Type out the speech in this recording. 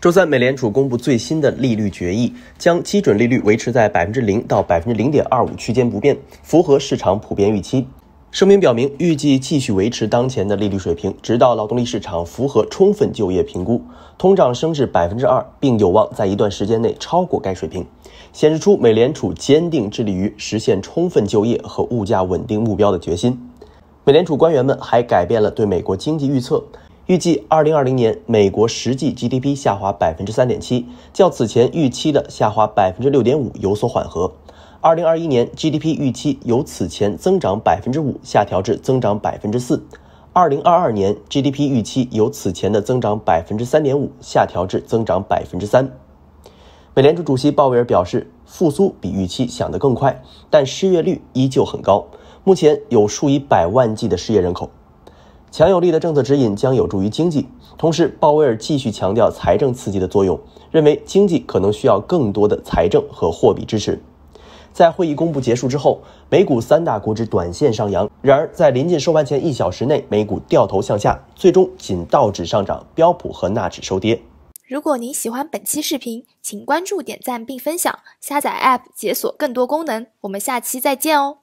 周三，美联储公布最新的利率决议，将基准利率维持在百分之零到百分之零点二五区间不变，符合市场普遍预期。声明表明，预计继续维持当前的利率水平，直到劳动力市场符合充分就业评估，通胀升至百分之二，并有望在一段时间内超过该水平，显示出美联储坚定致力于实现充分就业和物价稳定目标的决心。美联储官员们还改变了对美国经济预测。预计，二零二零年美国实际 GDP 下滑百分之三点七，较此前预期的下滑百分之六点五有所缓和。二零二一年 GDP 预期由此前增长百分之五下调至增长百分之四。二零二二年 GDP 预期由此前的增长百分之三点五下调至增长百分之三。美联储主席鲍威尔表示，复苏比预期想的更快，但失业率依旧很高，目前有数以百万计的失业人口。强有力的政策指引将有助于经济。同时，鲍威尔继续强调财政刺激的作用，认为经济可能需要更多的财政和货币支持。在会议公布结束之后，美股三大股指短线上扬。然而，在临近收盘前一小时内，美股掉头向下，最终仅道指上涨，标普和纳指收跌。如果您喜欢本期视频，请关注、点赞并分享，下载 APP 解锁更多功能。我们下期再见哦！